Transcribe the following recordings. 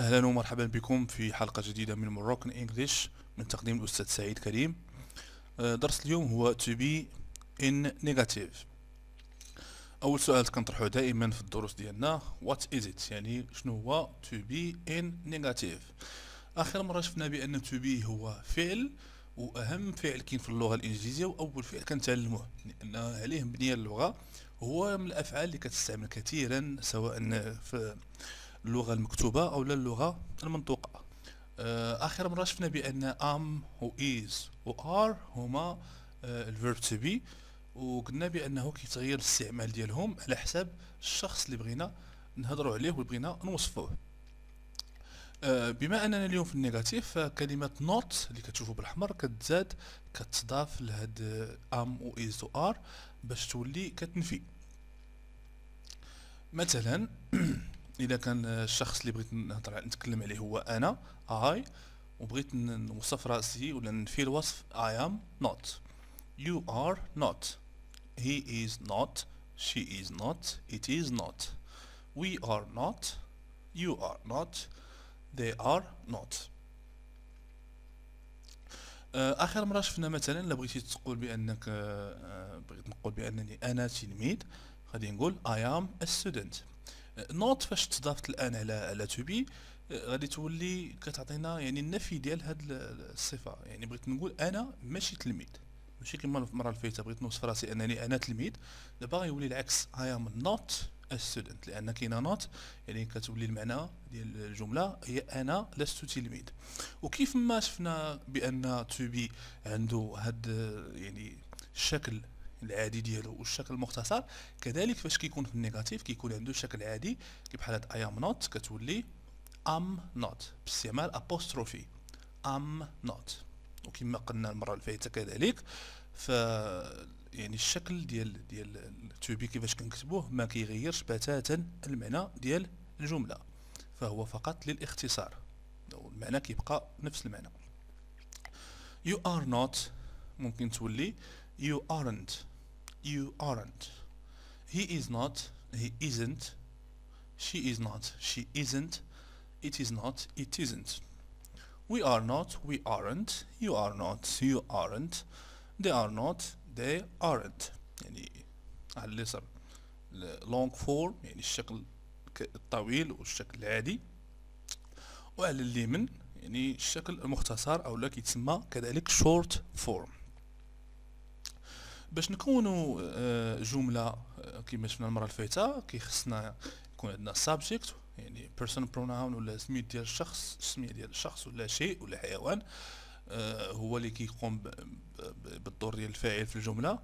اهلا ومرحبا بكم في حلقه جديده من مروكن انجلش من تقديم الاستاذ سعيد كريم آه، درس اليوم هو to be in negative اول سؤال كنطرحه دائما في الدروس ديالنا what is it يعني شنو هو to be in negative اخر مره شفنا بان to be هو فعل واهم فعل كاين في اللغه الانجليزيه واول فعل كنتعلموه لان عليه مبنيه اللغه هو من الافعال اللي كتستعمل كثيرا سواء في اللغه المكتوبه او لا اللغه المنطوقه آه، اخر مره شفنا بان ام و از و ار هما الفيرب تو بي وقلنا بانه كيتغير الاستعمال ديالهم على حساب الشخص اللي بغينا نهضروا عليه وبغينا بغينا نوصفوه آه، بما اننا اليوم في النيجاتيف فكلمه نوت اللي كتشوفوا بالاحمر كتزاد كتضاف لهاد ام و از و ار باش تولي كتنفي مثلا اذا كان الشخص اللي بغيت نهضر نتكلم عليه هو انا اي وبغيت نوصف راسي ولا نفي الوصف اي ام نوت يو ار نوت هي از نوت شي از نوت ات از نوت وي ار نوت يو ار نوت ذي ار نوت اخر مره شفنا مثلا الا بغيتي تقول بانك آه، آه، بغيت نقول بانني انا تلميذ غادي نقول اي ام ا ستودنت نوت فاش تضافت الان على على تو بي آه، غادي تولي كتعطينا يعني النفي ديال هاد الصفه يعني بغيت نقول انا ماشي تلميذ ماشي كما المره اللي فاتت بغيت نوصف راسي انني انا تلميذ دابا غيولي العكس اي ام نوت ستودنت لان كاينه نوت يعني كتولي المعنى ديال الجمله هي انا لست تلميذ وكيف ما شفنا بان تو بي عنده هاد آه، يعني الشكل العادي ديالو والشكل المختصر كذلك فاش كيكون في النيجاتيف كيكون عنده شكل عادي كبحال بحال هاد اي ام نوت كتولي ام نوت باستعمال ابوستروفي ام نوت وكما قلنا المره اللي فاتت كذلك ف يعني الشكل ديال ديال التوبي كيفاش كنكتبوه ما كيغيرش بتاتا المعنى ديال الجمله فهو فقط للاختصار المعنى كيبقى نفس المعنى you are not ممكن تولي You aren't. You aren't. He is not. He isn't. She is not. She isn't. It is not. It isn't. We are not. We aren't. You are not. You aren't. They are not. They aren't. يعني على اليسر long form يعني الشكل الطويل والشكل العادي وعلى اليمين يعني الشكل المختصر او لا كيتسمى كذلك short form باش نكونوا آه، جمله آه، كما شفنا المره الفايته كيخصنا يكون عندنا سابجكت يعني بيرسون بروناون ولا سميت ديال الشخص سميه ديال الشخص ولا شيء ولا حيوان آه، هو اللي كيقوم بالدور ديال الفاعل في الجمله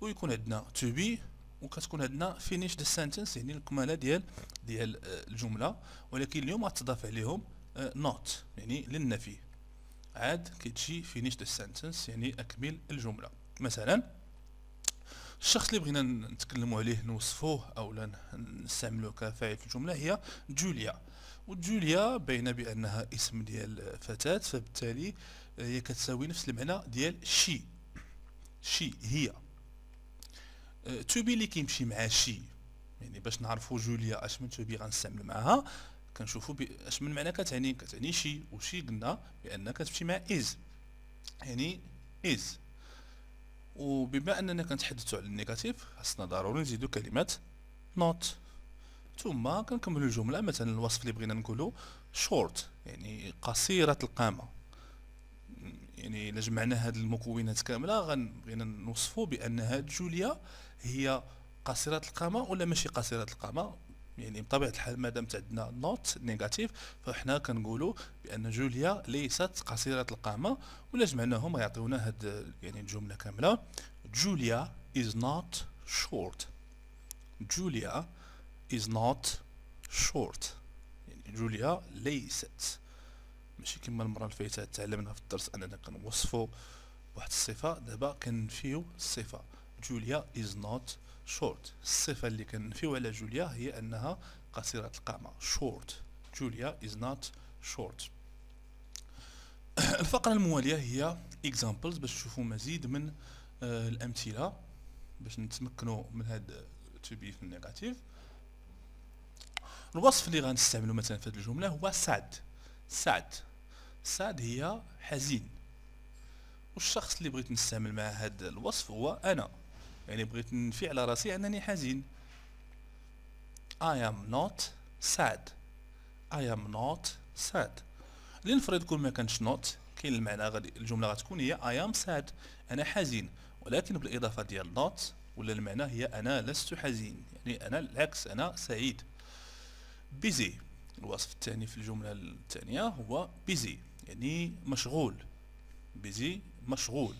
ويكون عندنا تو بي وكتكون عندنا فينيش the سنتنس يعني الكماله ديال ديال الجمله ولكن اليوم غتضاف عليهم نوت يعني للنفي عاد كتجي فينيش the سنتنس يعني اكمل الجمله مثلا الشخص اللي بغينا نتكلموا عليه نوصفوه اولا نستعملوه كفاعل في الجمله هي جوليا وجوليا باينه بانها اسم ديال فتاه فبالتالي آه، هي كتساوي نفس المعنى ديال شي شي هي توبي آه، اللي كيمشي مع شي يعني باش نعرفوا جوليا اش من توبي غنستعمل معاها كنشوفوا اش من معنى كتعني كتعني شي وشي قلنا بان كتمشي مع از يعني از وبما اننا كنتحدثوا على النيجاتيف خاصنا ضروري نزيدو كلمه نوت ثم كنكملوا الجمله مثلا الوصف اللي بغينا نقولو شورت يعني قصيره القامه يعني الا جمعنا هاد المكونات كامله غنبغينا نوصفو بان هاد جوليا هي قصيره القامه ولا ماشي قصيره القامه يعني بطبيعه الحال ما دامت عندنا نوت نيجاتيف فاحنا كنقولوا بان جوليا ليست قصيره القامه ولا جمعناهم غيعطيونا هاد يعني الجمله كامله جوليا is not short جوليا is not short يعني جوليا ليست ماشي كما المره اللي فاتت تعلمنا في الدرس اننا كنوصفوا واحد الصفه دابا كنفيو الصفه جوليا is not شورت الصفة اللي كنفيو على جوليا هي أنها قصيرة القامة شورت جوليا is not short الفقرة الموالية هي examples باش تشوفوا مزيد من آه، الأمثلة باش نتمكنوا من هاد to be في النيجاتيف الوصف اللي غنستعملو مثلا في هاد الجملة هو sad sad sad هي حزين والشخص اللي بغيت نستعمل مع هاد الوصف هو أنا يعني بغيت نفي على راسي انني حزين I am not sad I am not sad لنفرض كل ما كانش not كاين المعنى غادي الجمله غتكون هي I am sad انا حزين ولكن بالاضافه ديال not ولا المعنى هي انا لست حزين يعني انا العكس انا سعيد بيزي الوصف الثاني في الجمله الثانيه هو بيزي يعني مشغول بيزي مشغول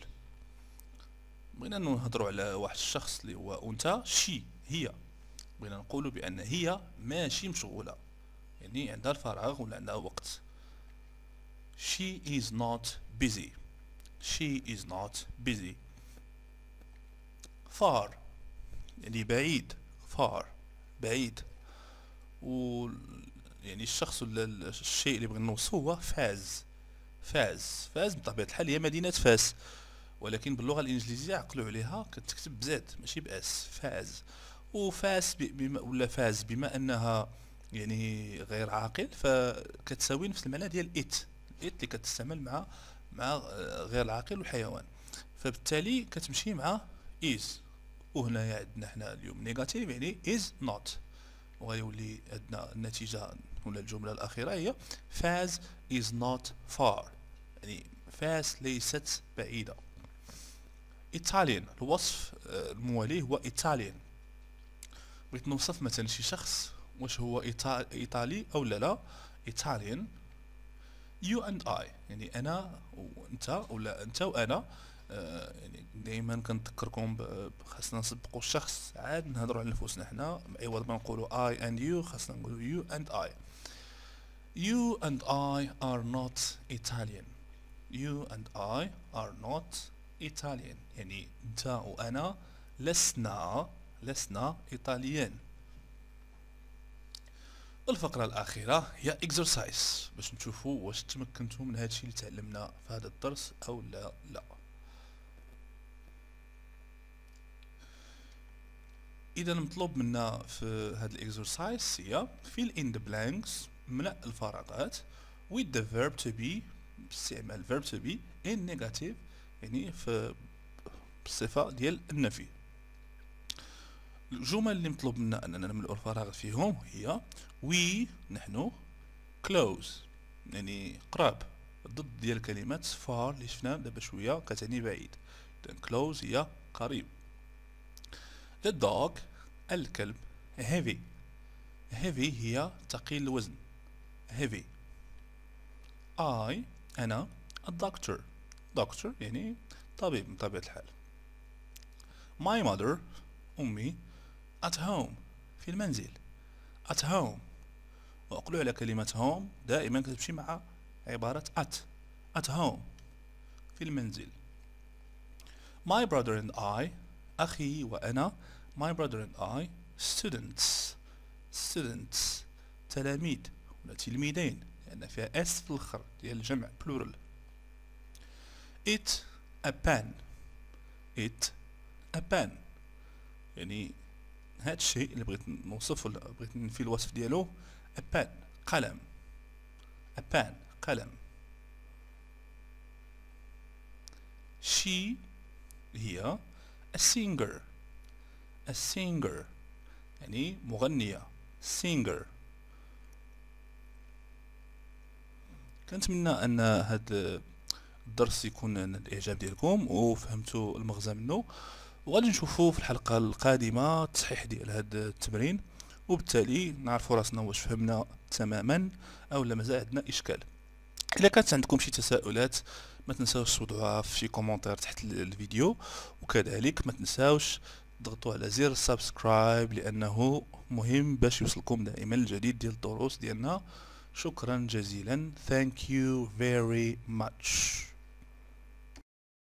بغينا نهضروا على واحد الشخص اللي هو انت شي هي بغينا نقولوا بان هي ماشي مشغوله يعني عندها الفراغ ولا عندها وقت she is not busy she is not busy far يعني بعيد far بعيد و يعني الشخص ولا الشيء اللي بغينا نوصفه هو فاز فاز فاز بطبيعه الحال هي مدينه فاس ولكن باللغه الانجليزيه عقلوا عليها كتكتب بزاد ماشي باس فاز وفاس بما ولا فاز بما انها يعني غير عاقل فكتساوي نفس المعنى ديال ات ات اللي كتستعمل مع مع غير العاقل والحيوان فبالتالي كتمشي مع is وهنا عندنا حنا اليوم نيجاتيف يعني is not وغيولي عندنا النتيجة ولا الجملة الأخيرة هي فاز is not far يعني فاس ليست بعيدة ايطاليان الوصف آه، الموالي هو ايطاليان بغيت نوصف مثلا شي شخص واش هو ايطالي او لا لا ايطاليان يو اند اي يعني انا وانت ولا انت وانا آه، يعني دائما كنذكركم خاصنا نسبقوا الشخص عاد نهضروا على نفوسنا حنا عوض ما نقولوا اي اند يو خاصنا نقولوا يو اند اي You and I are not Italian. You and I are not Italian يعني أنت وأنا لسنا لسنا إيطاليين الفقرة الأخيرة هي إكزرسايز باش نشوفوا واش تمكنتوا من هادشي اللي تعلمنا في هذا الدرس أو لا لا إذا مطلوب منا في هاد الإكزرسايز هي fill in the blanks ملأ الفراغات with the verb to be باستعمال verb to be in negative يعني في الصفه ديال النفي الجمل اللي مطلوب منا اننا نملؤ الفراغ فيهم هي وي نحن كلوز يعني قراب ضد ديال كلمات فار اللي شفنا دابا شويه كتعني بعيد اذا كلوز هي قريب the dog الكلب heavy heavy هي ثقيل الوزن heavy I أنا a doctor دكتور يعني طبيب من طبيعة الحال my mother أمي at home في المنزل at home وأقول على كلمة home دائما كتمشي مع عبارة at at home في المنزل my brother and I أخي وأنا my brother and I students students تلاميذ ولا تلميذين لأن يعني فيها s في الأخر ديال الجمع plural it a pen it a pen يعني هاد الشيء اللي بغيت نوصفه ولا بغيت نفي الوصف ديالو a pen قلم a pen قلم she هي a singer a singer يعني مغنية singer كنتمنى ان هاد الدرس يكون الاعجاب ديالكم وفهمتوا المغزى منه وغادي نشوفوا في الحلقه القادمه التصحيح ديال هذا التمرين وبالتالي نعرفوا راسنا واش فهمنا تماما او لا مازال عندنا اشكال الا كانت عندكم شي تساؤلات ما تنساوش توضعوها في شي كومونتير تحت الفيديو وكذلك ما تنساوش تضغطوا على زر سبسكرايب لانه مهم باش يوصلكم دائما الجديد ديال الدروس ديالنا شكرا جزيلا thank you very much